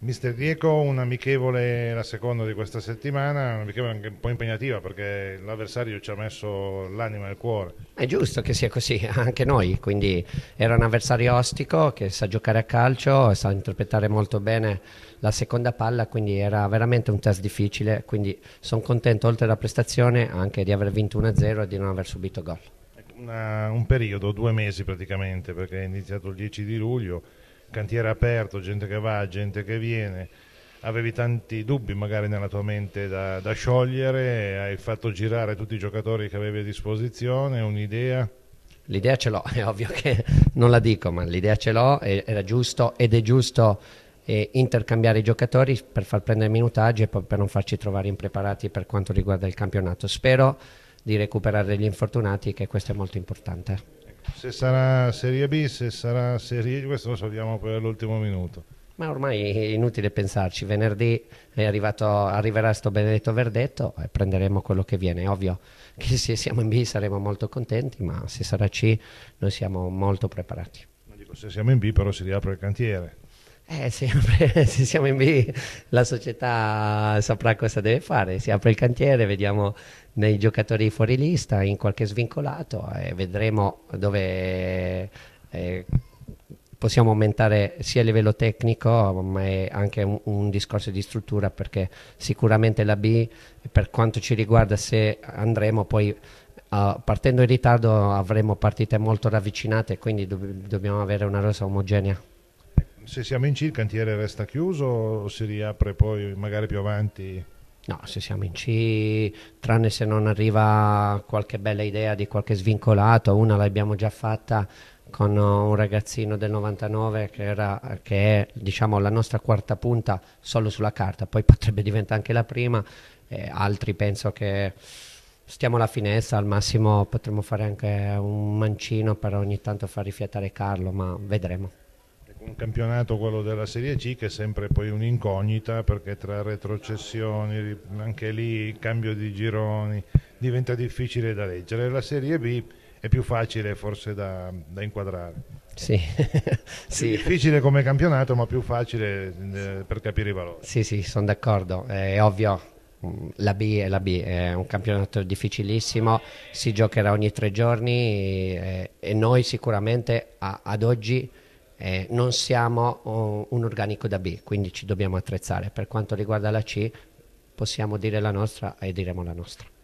Mister un amichevole la seconda di questa settimana, un amichevole anche un po' impegnativa perché l'avversario ci ha messo l'anima e il cuore. È giusto che sia così, anche noi, quindi era un avversario ostico che sa giocare a calcio, sa interpretare molto bene la seconda palla, quindi era veramente un test difficile, quindi sono contento oltre alla prestazione anche di aver vinto 1-0 e di non aver subito gol. Una, un periodo, due mesi praticamente, perché è iniziato il 10 di luglio cantiere aperto, gente che va, gente che viene, avevi tanti dubbi magari nella tua mente da, da sciogliere, hai fatto girare tutti i giocatori che avevi a disposizione, un'idea? L'idea ce l'ho, è ovvio che non la dico, ma l'idea ce l'ho, era giusto ed è giusto eh, intercambiare i giocatori per far prendere minutaggi e poi per non farci trovare impreparati per quanto riguarda il campionato. Spero di recuperare gli infortunati che questo è molto importante. Se sarà Serie B, se sarà Serie A, questo lo sappiamo poi all'ultimo minuto. Ma ormai è inutile pensarci, venerdì arrivato, arriverà questo benedetto verdetto e prenderemo quello che viene. È ovvio che se siamo in B saremo molto contenti, ma se sarà C noi siamo molto preparati. Dico, se siamo in B però si riapre il cantiere. Eh, sempre, se siamo in B, la società saprà cosa deve fare. Si apre il cantiere, vediamo nei giocatori fuori lista, in qualche svincolato e vedremo dove eh, possiamo aumentare sia a livello tecnico ma anche un, un, discorso di struttura perché sicuramente la B per quanto ci riguarda se andremo poi uh, partendo in ritardo avremo partite molto ravvicinate quindi do dobbiamo avere una rosa omogenea se siamo in C il cantiere resta chiuso o si riapre poi magari più avanti? No, se siamo in C, tranne se non arriva qualche bella idea di qualche svincolato, una l'abbiamo già fatta con un ragazzino del 99 che, era, che è diciamo, la nostra quarta punta solo sulla carta, poi potrebbe diventare anche la prima, eh, altri penso che stiamo alla finestra, al massimo potremmo fare anche un mancino per ogni tanto far rifiatare Carlo, ma vedremo un campionato, quello della Serie C, che è sempre poi un'incognita perché tra retrocessioni, anche lì cambio di gironi, diventa difficile da leggere. La Serie B è più facile forse da, da inquadrare. Sì. sì. difficile come campionato ma più facile eh, per capire i valori. Sì, sì, sono d'accordo, è ovvio. Mm, la B è la B, è un campionato difficilissimo, si giocherà ogni tre giorni e, eh, e noi sicuramente a, ad oggi eh, non siamo oh, un organico da B, quindi ci dobbiamo attrezzare. Per quanto riguarda la C, possiamo dire la nostra e diremo la nostra.